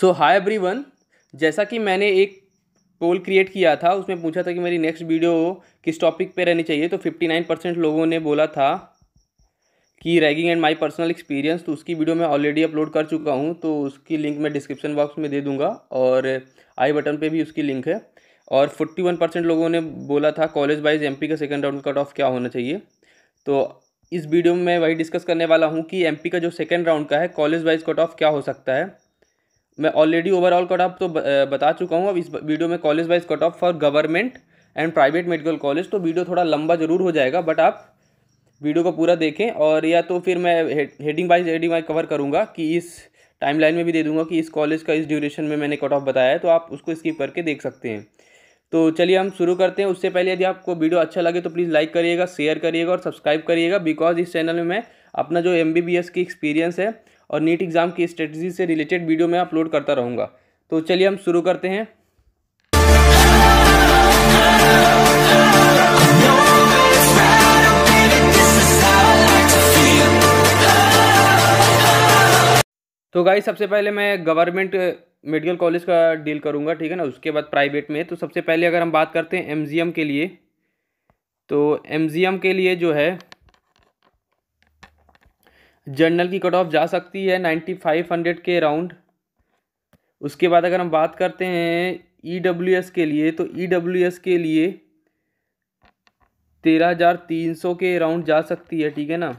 so every one जैसा कि मैंने एक पोल क्रिएट किया था उसमें पूछा था कि मेरी नेक्स्ट वीडियो किस टॉपिक पे रहनी चाहिए तो फिफ्टी नाइन परसेंट लोगों ने बोला था कि ragging and my personal experience तो उसकी वीडियो मैं ऑलरेडी अपलोड कर चुका हूँ तो उसकी लिंक मैं डिस्क्रिप्शन बॉक्स में दे दूँगा और आई बटन पर भी उसकी लिंक है और फोर्टी वन परसेंट लोगों ने बोला था कॉलेज वाइज पी का सेकेंड राउंड कट ऑफ क्या होना चाहिए तो इस वीडियो में मैं वही डिस्कस करने वाला हूँ कि पी का जो सेकेंड राउंड का है कॉलेज वाइज कट ऑफ क्या हो सकता है मैं ऑलरेडी ओवरऑल कट ऑफ तो बता चुका हूँ अब इस वीडियो में college wise cut off for government and private medical college तो वीडियो थोड़ा लंबा ज़रूर हो जाएगा बट आप वीडियो को पूरा देखें और या तो फिर मैं heading wise heading wise cover करूँगा कि इस टाइम लाइन में भी दे दूंगा कि इस कॉलेज का इस ड्यूरेशन में मैंने कट ऑफ बताया है तो आप उसको स्किप करके देख सकते हैं तो चलिए हम शुरू करते हैं उससे पहले यदि आपको वीडियो अच्छा लगे तो प्लीज़ लाइक करिएगा शेयर करिएगा और सब्सक्राइब करिएगा बिकॉज इस चैनल में मैं अपना जो एम की एक्सपीरियंस है और नीट एग्ज़ाम की स्ट्रेटजी से रिलेटेड वीडियो मैं अपलोड करता रहूँगा तो चलिए हम शुरू करते हैं तो गाई सबसे पहले मैं गवर्नमेंट मेडिकल कॉलेज का डील करूंगा ठीक है ना उसके बाद प्राइवेट में तो सबसे पहले अगर हम बात करते हैं एमजीएम के लिए तो एमजीएम के लिए जो है जर्नल की कट ऑफ जा सकती है नाइन्टी फाइव हंड्रेड के अराउंड उसके बाद अगर हम बात करते हैं ई डब्ल्यू एस के लिए तो ई डब्ल्यू एस के लिए तेरह हज़ार तीन सौ के अराउंड जा सकती है ठीक है ना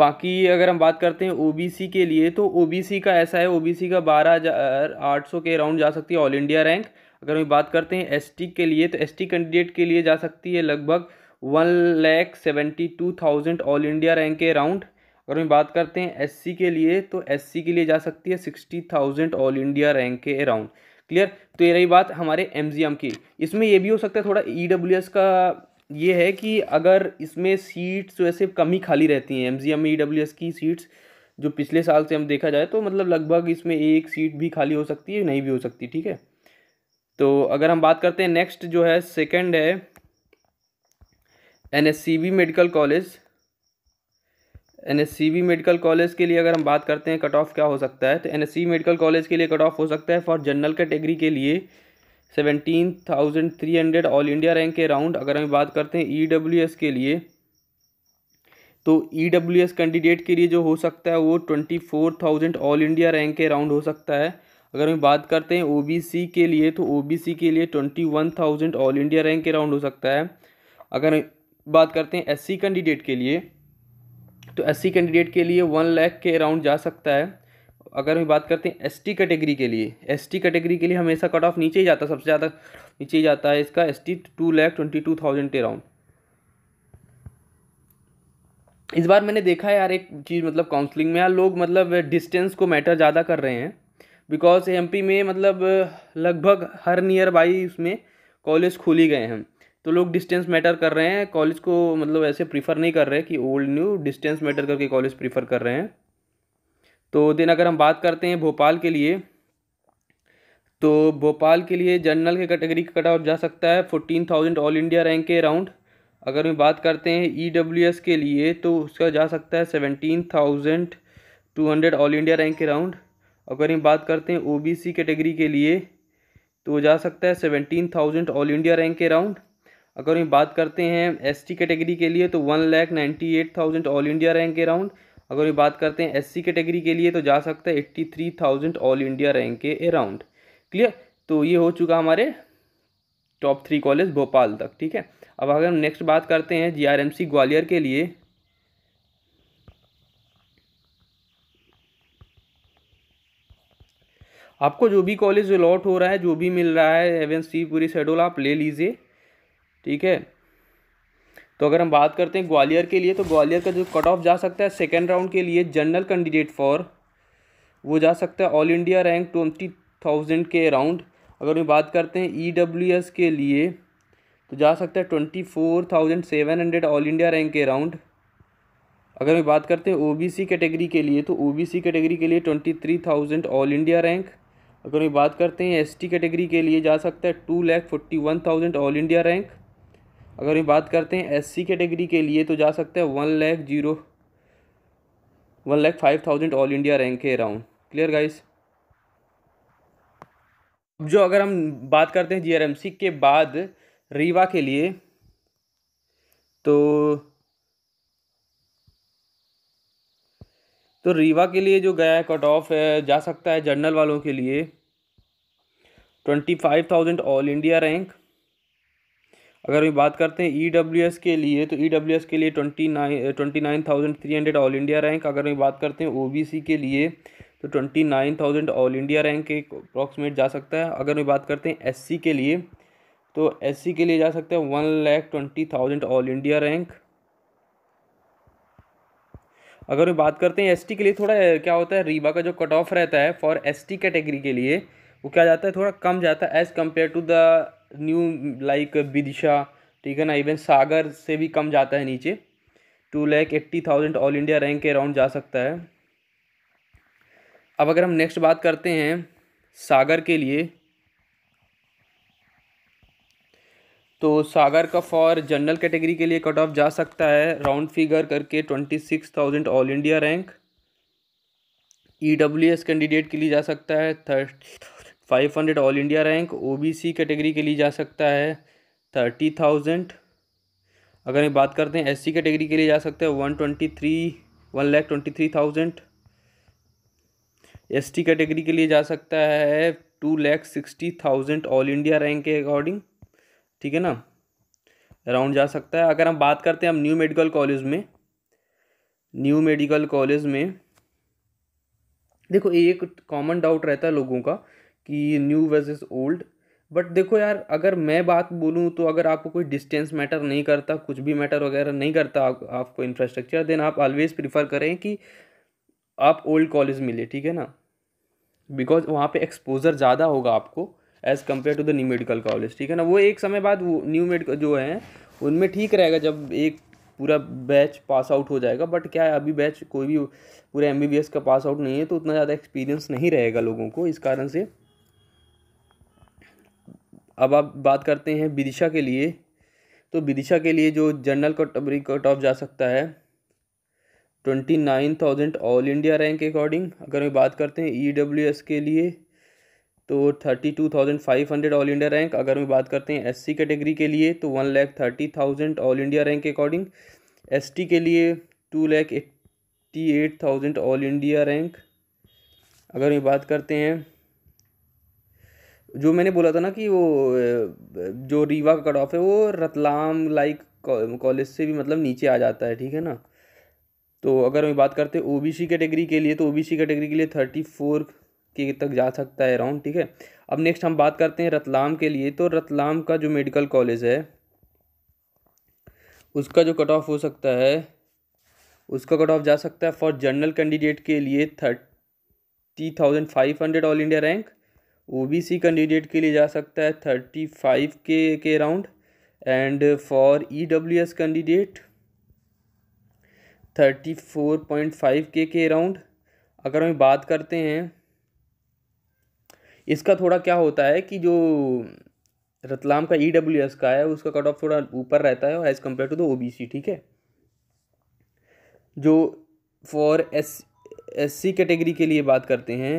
बाकी अगर हम बात करते हैं ओबीसी के लिए तो ओबीसी का ऐसा है ओबीसी का बारह हज़ार आठ सौ के अराउंड जा सकती है ऑल इंडिया रैंक अगर हम बात करते हैं एसटी के लिए तो एसटी कैंडिडेट के लिए जा सकती है लगभग one lakh seventy two thousand all India rank के अराउंड अगर हम बात करते हैं एससी के लिए तो एससी के लिए जा सकती है sixty thousand all India rank के अराउंड क्लियर तो ये रही बात हमारे एम की इसमें यह भी हो सकता है थोड़ा ई e का ये है कि अगर इसमें सीट्स वैसे कम ही खाली रहती हैं M G M E W S की सीट्स जो पिछले साल से हम देखा जाए तो मतलब लगभग इसमें एक सीट भी खाली हो सकती है नहीं भी हो सकती ठीक है तो अगर हम बात करते हैं नेक्स्ट जो है सेकंड है N S C B medical college N medical college के लिए अगर हम बात करते हैं कट ऑफ क्या हो सकता है तो एन मेडिकल कॉलेज के लिए कट ऑफ हो सकता है फॉर जनरल कैटेगरी के लिए seventeen thousand three hundred all India rank के अराउंड अगर हम बात करते हैं ई e के लिए तो ई e कैंडिडेट के लिए जो हो सकता है वो twenty four thousand all India rank के अराउंड हो सकता है अगर हम बात करते हैं ओ के लिए तो ओ के लिए twenty one thousand all India rank के अराउंड हो सकता है अगर बात करते हैं एस कैंडिडेट के लिए तो सी कैंडिडेट के लिए वन लैख के अराउंड जा सकता है अगर हम बात करते हैं एसटी कैटेगरी के लिए एसटी कैटेगरी के लिए हमेशा कट ऑफ नीचे ही जाता है सबसे ज़्यादा नीचे ही जाता है इसका S T two lakh twenty two thousand के अराउंड इस बार मैंने देखा है यार एक चीज़ मतलब काउंसलिंग में यार लोग मतलब डिस्टेंस को मैटर ज़्यादा कर रहे हैं बिकॉज पी में मतलब लगभग हर नियर बाई उसमें कॉलेज खोली गए हैं तो लोग डिस्टेंस मैटर कर रहे हैं कॉलेज को मतलब ऐसे प्रीफर नहीं कर रहे कि ओल्ड न्यू डिस्टेंस मैटर करके कॉलेज प्रीफर कर रहे हैं तो दिन अगर हम बात करते हैं भोपाल के लिए तो भोपाल के लिए जनरल के कैटेगरी का कट ऑफ जा सकता है fourteen thousand all India rank के अराउंड अगर हम बात करते हैं ई डब्ल्यू एस के लिए तो उसका जा सकता है seventeen thousand two hundred all India rank के अराउंड अगर हम बात करते हैं ओ बी सी कैटेगरी के लिए तो जा सकता है seventeen thousand all India rank के अराउंड अगर हम बात करते हैं एसटी कैटेगरी के लिए तो one lakh ninety eight thousand all India rank around अगर हम बात करते हैं एससी कैटेगरी के लिए तो जा सकता है eighty three thousand all India rank के अराउंड क्लियर तो ये हो चुका हमारे टॉप थ्री कॉलेज भोपाल तक ठीक है अब अगर हम नेक्स्ट बात करते हैं सी ग्वालियर के लिए आपको जो भी कॉलेज अलॉट हो रहा है जो भी मिल रहा है एवं सी पूरी शेड्यूल आप ले लीजिए ठीक है तो अगर हम बात करते हैं ग्वालियर के लिए तो ग्वालियर का जो कट ऑफ जा सकता है सेकेंड राउंड के लिए जनरल कैंडिडेट फॉर वो जा सकता है all India rank twenty thousand के अराउंड अगर हम बात करते हैं ई डब्ल्यू एस के लिए तो जा सकता है twenty four thousand seven hundred all India rank के अराउंड अगर हम बात करते हैं सी कैटेगरी के लिए तो सी कैटेगरी के लिए twenty three thousand all India rank अगर हम बात करते हैं टी कैटेगरी के लिए जा सकता है two lakh forty one thousand all India rank अगर हम बात करते हैं एससी कैटेगरी के, के लिए तो जा सकते हैं one lakh zero one lakh five thousand all India rank के अराउंड क्लियर गाइस अब जो अगर हम बात करते हैं जीआरएमसी के बाद रीवा के लिए तो तो रीवा के लिए जो गया है कट ऑफ है जा सकता है जर्नल वालों के लिए twenty five thousand all India rank अगर हम बात करते हैं ई e के लिए तो ई e के लिए twenty nine twenty nine thousand three hundred all India rank अगर हम बात करते हैं ओ के लिए तो twenty nine thousand all India rank के अप्रॉक्सीमेट जा सकता है अगर हम बात करते हैं एस के लिए तो एस के लिए जा सकता है one lakh twenty thousand all India rank अगर हम बात करते हैं एसटी के लिए थोड़ा क्या होता है रीबा का जो कट ऑफ रहता है फॉर एसटी कैटेगरी के लिए वो क्या जाता है थोड़ा कम जाता है as compare to the new like Vidisha ठीक है ना इवन सागर से भी कम जाता है नीचे two lakh eighty thousand all India rank के अराउंड जा सकता है अब अगर हम नेक्स्ट बात करते हैं सागर के लिए तो सागर का फॉर जनरल कैटेगरी के लिए कट ऑफ जा सकता है राउंड फिगर करके twenty six thousand all India rank E W S candidate के लिए जा सकता है third five hundred all India rank OBC category के लिए जा सकता है थर्टी थाउजेंड अगर हम बात करते हैं एससी कैटेगरी के लिए जा सकता है one twenty three one lakh twenty three thousand S T category के लिए जा सकता है two lakh sixty thousand all India rank के अकॉर्डिंग ठीक है ना अराउंड जा सकता है अगर हम बात करते हैं हम न्यू मेडिकल कॉलेज में न्यू मेडिकल कॉलेज में देखो एक कॉमन डाउट रहता है लोगों का कि न्यू वर्सेस ओल्ड बट देखो यार अगर मैं बात बोलूँ तो अगर आपको कोई डिस्टेंस मैटर नहीं करता कुछ भी मैटर वगैरह नहीं करता आप, आपको इंफ्रास्ट्रक्चर देन आप ऑलवेज़ प्रिफर करें कि आप ओल्ड कॉलेज मिले ठीक है ना बिकॉज वहाँ पे एक्सपोजर ज़्यादा होगा आपको as compare to the new medical college ठीक है ना वो एक समय बाद वो न्यू मेडिकल जो है उनमें ठीक रहेगा जब एक पूरा बैच पास आउट हो जाएगा बट क्या है अभी बैच कोई भी पूरा एम का पास आउट नहीं है तो उतना ज़्यादा एक्सपीरियंस नहीं रहेगा लोगों को इस कारण से अब आप बात करते हैं विदिशा के लिए तो विदिशा के लिए जो जनरल कटबरी कट ऑफ जा सकता है twenty nine thousand all India rank के अकॉर्डिंग अगर हम बात करते हैं ई डब्ल्यू एस के लिए तो thirty two thousand five hundred all India rank अगर हम बात करते हैं एस सी कैटेगरी के लिए तो one lakh thirty thousand all India rank के अकॉर्डिंग एस टी के लिए two lakh eighty eight thousand all India rank अगर हम बात करते हैं जो मैंने बोला था ना कि वो जो रीवा का कट ऑफ है वो रतलाम लाइक कॉलेज से भी मतलब नीचे आ जाता है ठीक है ना तो अगर हम बात करते हैं ओ बी सी कैटेगरी के लिए तो ओ बी सी कैटेगरी के लिए थर्टी फोर के तक जा सकता है राउंड ठीक है अब नेक्स्ट हम बात करते हैं रतलाम के लिए तो रतलाम का जो मेडिकल कॉलेज है उसका जो कट ऑफ हो सकता है उसका कट ऑफ जा सकता है फॉर जनरल कैंडिडेट के लिए thirty thousand five hundred all India rank OBC candidate के लिए जा सकता है थर्टी फाइव के के around and for EWS candidate thirty four point five K के अराउंड अगर हम बात करते हैं इसका थोड़ा क्या होता है कि जो रतलाम का ई डब्ल्यू एस का है उसका कट ऑफ थोड़ा ऊपर रहता है as compare to the O B C ठीक है जो for S S C category के लिए बात करते हैं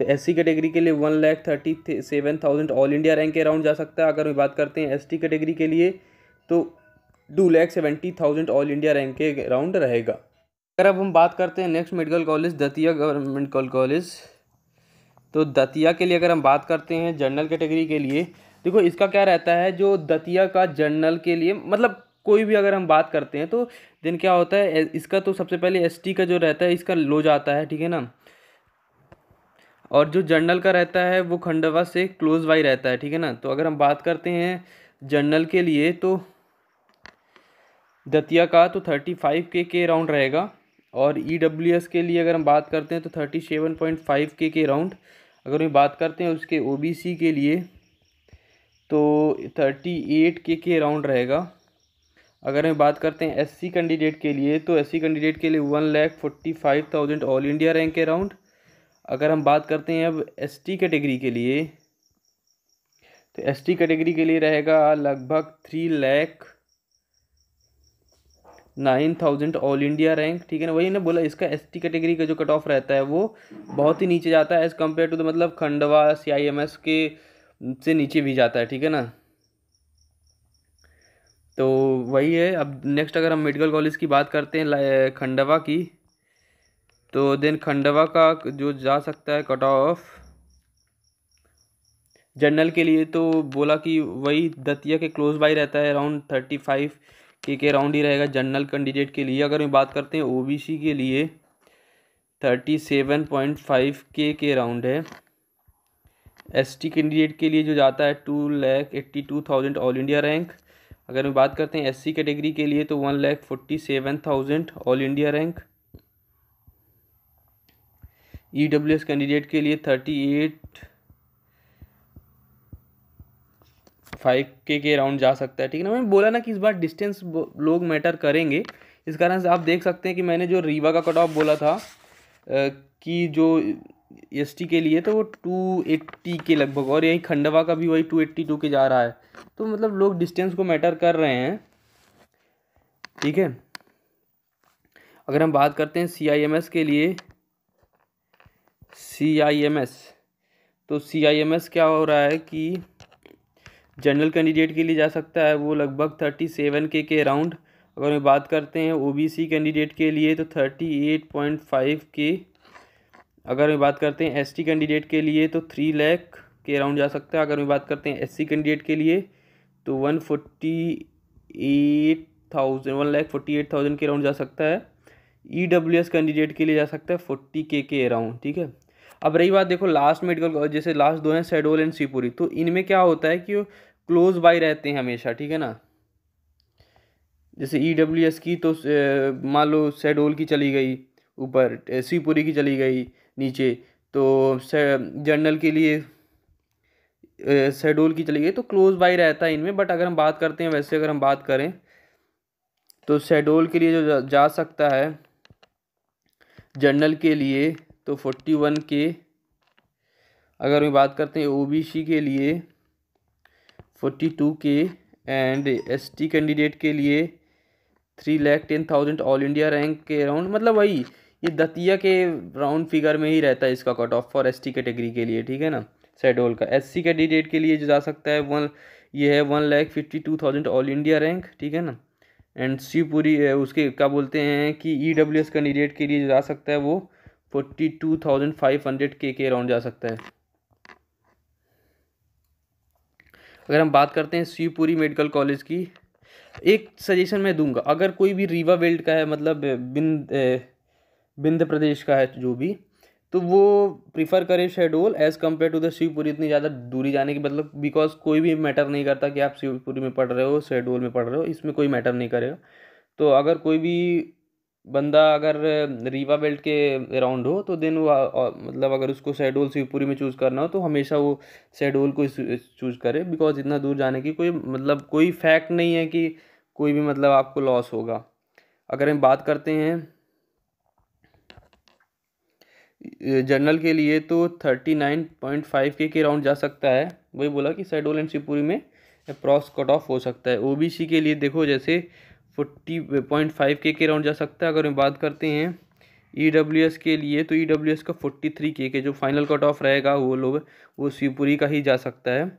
तो एस कैटेगरी के लिए one lakh thirty seven thousand all India rank के अराउंड जा सकता है अगर बात करते हैं एस कैटेगरी के लिए तो two lakh seventy thousand all India rank के अराउंड रहेगा अगर अब हम बात करते हैं next medical college Datia government college तो दतिया के लिए अगर हम बात करते हैं जर्नल कैटेगरी के लिए देखो इसका क्या रहता है जो दतिया का जनरल के लिए मतलब कोई भी अगर हम बात करते हैं तो दिन क्या होता है इसका तो सबसे पहले एसटी का जो रहता है इसका लो जाता है ठीक है ना और जो जर्नल का रहता है वो खंडवा से क्लोज वाई रहता है ठीक है ना तो अगर हम बात करते हैं जर्नल के लिए तो दतिया का तो थर्टी फाइव के के राउंड रहेगा और ई डब्ल्यू एस के लिए अगर हम बात करते हैं तो thirty seven point five K के राउंड अगर हम बात करते हैं उसके ओ बी सी के लिए तो थर्टी एट के के राउंड रहेगा अगर हम बात करते हैं एस सी कैंडिडेट के लिए तो एस सी कैंडिडेट के लिए one lakh forty five thousand all India rank के राउंड अगर हम बात करते हैं अब एस टी कैटेगरी के लिए तो एस टी कैटेगरी के लिए रहेगा लगभग three lakh nine thousand all India rank ठीक है ना वही ना बोला इसका एस टी कैटेगरी का जो कट ऑफ रहता है वो बहुत ही नीचे जाता है एज़ कम्पेयर टू द मतलब Khandwa C I M S के से नीचे भी जाता है ठीक है ना तो वही है अब नेक्स्ट अगर हम मेडिकल कॉलेज की बात करते हैं खंडवा की तो देन खंडवा का जो जा सकता है कट ऑफ जनरल के लिए तो बोला कि वही दतिया के क्लोज बाई रहता है अराउंड थर्टी फाइव के के राउंड ही रहेगा जनरल कैंडिडेट के लिए अगर हम बात करते हैं ओबीसी के लिए thirty seven point five K के राउंड है एसटी कैंडिडेट के लिए जो जाता है two lakh eighty two thousand all India rank अगर हम बात करते हैं एससी कैटेगरी के लिए तो one lakh forty seven thousand all India rank E W S candidate के लिए थर्टी एट फाइव के के राउंड जा सकता है ठीक है ना मैंने बोला ना कि इस बार डिस्टेंस लोग मैटर करेंगे इस कारण से आप देख सकते हैं कि मैंने जो रीवा का कट ऑफ बोला था कि जो एस e टी के लिए तो वो टू एट्टी के लगभग और यही खंडवा का भी वही टू एट्टी टू के जा रहा है तो मतलब लोग डिस्टेंस को मैटर कर रहे हैं ठीक है अगर हम बात करते हैं सी आई एम एस के लिए सी आई एम एस तो सी आई एम एस क्या हो रहा है कि जनरल कैंडिडेट के लिए जा सकता है वो लगभग थर्टी सेवन के के अराउंड अगर हम बात करते हैं ओबीसी कैंडिडेट के लिए तो थर्टी एट पॉइंट फाइव के अगर हम बात करते हैं एसटी कैंडिडेट के लिए तो थ्री लैख के अराउंड जा सकता है अगर हम बात करते हैं एससी कैंडिडेट के लिए तो one forty eight thousand one lakh forty eight thousand के अराउंड जा सकता है ई डब्ल्यू एस कैंडिडेट के लिए जा सकता है फोर्टी के के अराउंड ठीक है अब रही बात देखो लास्ट मेडिकल जैसे लास्ट दो हैं शेडोल एंड शिवपुरी तो इनमें क्या होता है कि क्लोज बाई रहते हैं हमेशा ठीक है ना जैसे ई डब्ल्यू एस की तो मान लो शेडोल की चली गई ऊपर शिवपुरी की चली गई नीचे तो जनरल के लिए शेडोल की चली गई तो क्लोज बाई रहता है इनमें बट अगर हम बात करते हैं वैसे अगर हम बात करें तो शेडोल के लिए जो जा सकता है जनरल के लिए तो फोर्टी वन के अगर हम बात करते हैं ओबीसी के लिए forty two K and ST candidate के लिए three lakh ten thousand all India rank के अराउंड मतलब वही ये दतिया के राउंड फिगर में ही रहता है इसका cut off for ST category के लिए ठीक है ना सेडोल का एस कैंडिडेट के लिए जो जा सकता है वन ये है one lakh fifty two thousand all India rank ठीक है ना एंड शिवपुरी उसके क्या बोलते हैं कि ई डब्ल्यू एस कैंडिडेट के लिए जा सकता है वो forty two thousand five hundred K के अराउंड जा सकता है अगर हम बात करते हैं शिवपुरी मेडिकल कॉलेज की एक सजेशन मैं दूंगा अगर कोई भी रीवा बेल्ट का है मतलब बिंद बिंद प्रदेश का है जो भी तो वो प्रीफर करे schedule as compare to the Shivpuri इतनी ज़्यादा दूरी जाने की मतलब बिकॉज कोई भी मैटर नहीं करता कि आप शिवपुरी में पढ़ रहे हो शेड्यूल में पढ़ रहे हो इसमें कोई मैटर नहीं करेगा तो अगर कोई भी बंदा अगर रीवा बेल्ट के अराउंड हो तो देन वो मतलब अगर उसको शेड्यूल शिवपुरी में चूज़ करना हो तो हमेशा वो शेड्यूल को चूज़ करे बिकॉज इतना दूर जाने की कोई मतलब कोई फैक्ट नहीं है कि कोई भी मतलब आपको लॉस होगा अगर हम बात करते हैं जनरल के लिए तो thirty nine point five K के राउंड जा सकता है वही बोला कि सैडोल एंड शिवपुरी में अप्रॉक्स कट ऑफ हो सकता है ओबीसी के लिए देखो जैसे फोर्टी पॉइंट फाइव के के राउंड जा सकता है अगर हम बात करते हैं ई डब्ल्यू एस के लिए तो ई e एस का फोर्टी थ्री के के जो फाइनल कट ऑफ रहेगा वो लोग वो शिवपुरी का ही जा सकता है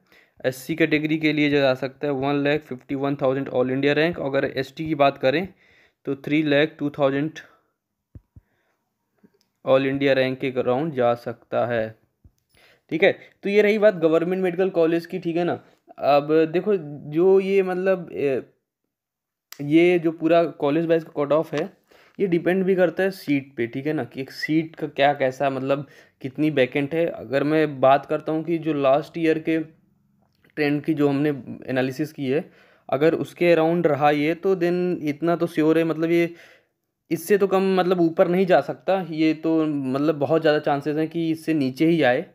एस सी कैटेगरी के लिए जा सकता है one lakh fifty one thousand all India rank अगर एस टी की बात करें तो three lakh two thousand all India rank के अराउंड जा सकता है ठीक है तो ये रही बात गवर्नमेंट मेडिकल कॉलेज की ठीक है ना अब देखो जो ये मतलब ये जो पूरा कॉलेज वाइज का कट ऑफ है ये डिपेंड भी करता है सीट पे ठीक है ना कि एक सीट का क्या कैसा मतलब कितनी वैकेंट है अगर मैं बात करता हूँ कि जो लास्ट ईयर के ट्रेंड की जो हमने एनालिसिस की है अगर उसके अराउंड रहा ये तो देन इतना तो श्योर है मतलब ये इससे तो कम मतलब ऊपर नहीं जा सकता ये तो मतलब बहुत ज़्यादा चांसेस हैं कि इससे नीचे ही आए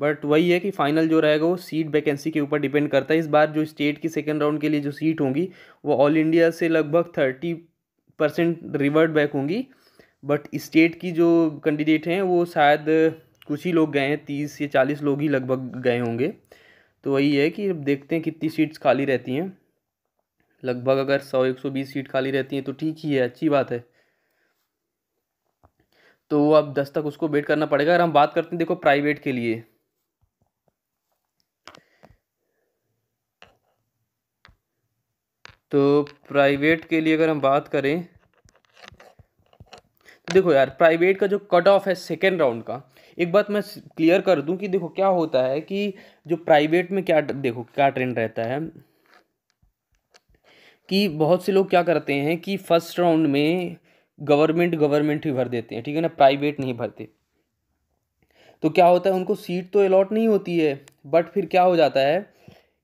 बट वही है कि फाइनल जो रहेगा वो सीट वैकेंसी के ऊपर डिपेंड करता है इस बार जो स्टेट की सेकेंड राउंड के लिए जो सीट होंगी वो ऑल इंडिया से लगभग थर्टी परसेंट रिवर्ट बैक होंगी बट स्टेट की जो कैंडिडेट हैं वो शायद कुछ ही लोग गए हैं तीस या चालीस लोग ही लगभग गए होंगे तो वही है कि देखते हैं कितनी सीट्स खाली रहती हैं लगभग अगर सौ एक सौ बीस सीट खाली रहती हैं तो ठीक ही है अच्छी बात है तो वो अब दस तक उसको वेट करना पड़ेगा अगर हम बात करते हैं देखो प्राइवेट के लिए तो प्राइवेट के लिए अगर हम बात करें तो देखो यार प्राइवेट का जो कट ऑफ है सेकेंड राउंड का एक बात मैं क्लियर कर दूं कि देखो क्या होता है कि जो प्राइवेट में क्या देखो क्या ट्रेंड रहता है कि बहुत से लोग क्या करते हैं कि फर्स्ट राउंड में गवर्नमेंट गवर्नमेंट ही भर देते हैं ठीक है ना प्राइवेट नहीं भरते तो क्या होता है उनको सीट तो अलॉट नहीं होती है बट फिर क्या हो जाता है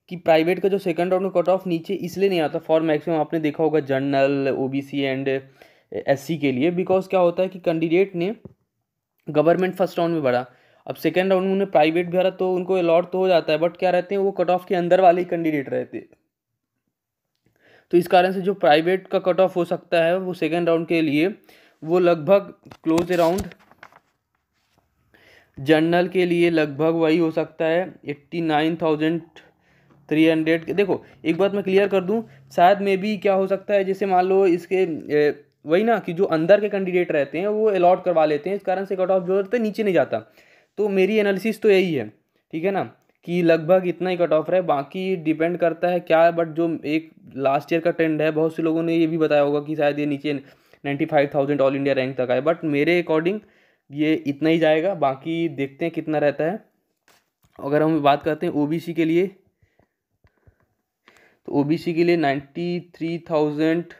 कि प्राइवेट का जो सेकंड राउंड का कट ऑफ नीचे इसलिए नहीं आता फॉर मैक्सिमम आपने देखा होगा जनरल ओबीसी एंड एससी के लिए बिकॉज क्या होता है कि कैंडिडेट ने गवर्नमेंट फर्स्ट राउंड में भरा अब सेकेंड राउंड में उन्हें प्राइवेट भरा तो उनको अलॉट तो हो जाता है बट क्या रहते हैं वो कट ऑफ के अंदर वाले ही कैंडिडेट रहते हैं तो इस कारण से जो प्राइवेट का कट ऑफ हो सकता है वो सेकेंड राउंड के लिए वो लगभग क्लोज अराउंड जनरल के लिए लगभग वही हो सकता है eighty nine thousand three hundred देखो एक बात मैं क्लियर कर दूं शायद में भी क्या हो सकता है जैसे मान लो इसके वही ना कि जो अंदर के कैंडिडेट रहते हैं वो अलॉट करवा लेते हैं इस कारण से कट ऑफ जो रहता है नीचे नहीं जाता तो मेरी एनालिसिस तो यही है ठीक है ना कि लगभग इतना ही कट ऑफ रहा है बाकी डिपेंड करता है क्या बट जो एक लास्ट ईयर का ट्रेंड है बहुत से लोगों ने ये भी बताया होगा कि शायद ये नीचे ninety five thousand all India rank तक आए बट मेरे अकॉर्डिंग ये इतना ही जाएगा बाकी देखते हैं कितना रहता है अगर हम बात करते हैं ओबीसी के लिए तो ओबीसी के लिए नाइन्टी थ्री थाउजेंड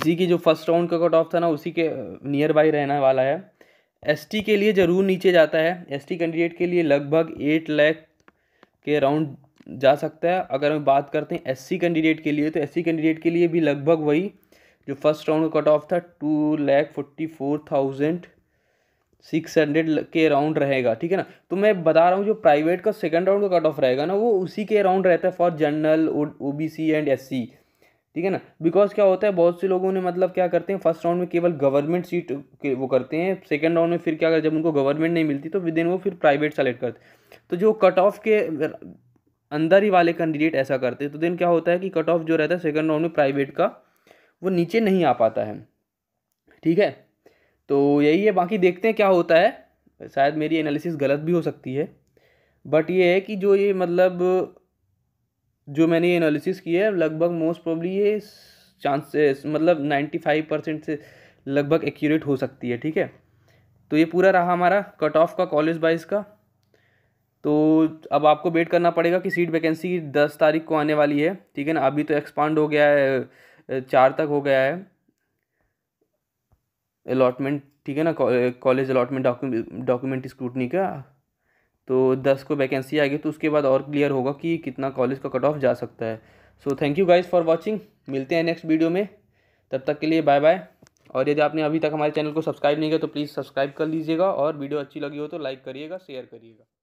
इसी की जो फर्स्ट राउंड का कट ऑफ था ना उसी के नियर बाई रहने वाला है एसटी के लिए ज़रूर नीचे जाता है एसटी कैंडिडेट के लिए लगभग एट लैख के अराउंड जा सकता है अगर हम बात करते हैं एससी कैंडिडेट के लिए तो एससी कैंडिडेट के लिए भी लगभग वही जो फर्स्ट राउंड का कट ऑफ था two lakh forty four thousand six hundred के अराउंड रहेगा ठीक है ना तो मैं बता रहा हूँ जो प्राइवेट का सेकंड राउंड का कट ऑफ रहेगा ना वो उसी के अराउंड रहता है for general O B C and S C ठीक है ना बिकॉज क्या होता है बहुत से लोगों ने मतलब क्या करते हैं फर्स्ट राउंड में केवल गवर्नमेंट सीट के वो करते हैं सेकेंड राउंड में फिर क्या कर जब उनको गवर्नमेंट नहीं मिलती तो विद इन वो फिर प्राइवेट सेलेक्ट करते तो जो कट ऑफ के अंदर ही वाले कैंडिडेट ऐसा करते हैं तो देन क्या होता है कि कट ऑफ जो रहता है सेकेंड राउंड में प्राइवेट का वो नीचे नहीं आ पाता है ठीक है तो यही है बाकी देखते हैं क्या होता है शायद मेरी एनालिसिस गलत भी हो सकती है बट ये है कि जो ये मतलब जो मैंने ये एनालिसिस किया है लगभग मोस्ट प्रॉब्ली ये चांसेस मतलब नाइन्टी फाइव परसेंट से लगभग एक्यूरेट हो सकती है ठीक है तो ये पूरा रहा हमारा कट ऑफ का कॉलेज बाइज का तो अब आपको वेट करना पड़ेगा कि सीट वैकेंसी दस तारीख को आने वाली है ठीक है ना अभी तो एक्सपांड हो गया है चार तक हो गया है अलॉटमेंट ठीक है ना college allotment document document scrutiny का तो दस को वैकेंसी आएगी तो उसके बाद और क्लियर होगा कि कितना कॉलेज का कट ऑफ जा सकता है so thank you guys for watching मिलते हैं नेक्स्ट वीडियो में तब तक के लिए बाय बाय और यदि आपने अभी तक हमारे चैनल को सब्सक्राइब नहीं किया तो प्लीज़ सब्सक्राइब कर लीजिएगा और वीडियो अच्छी लगी हो तो लाइक करिएगा शेयर करिएगा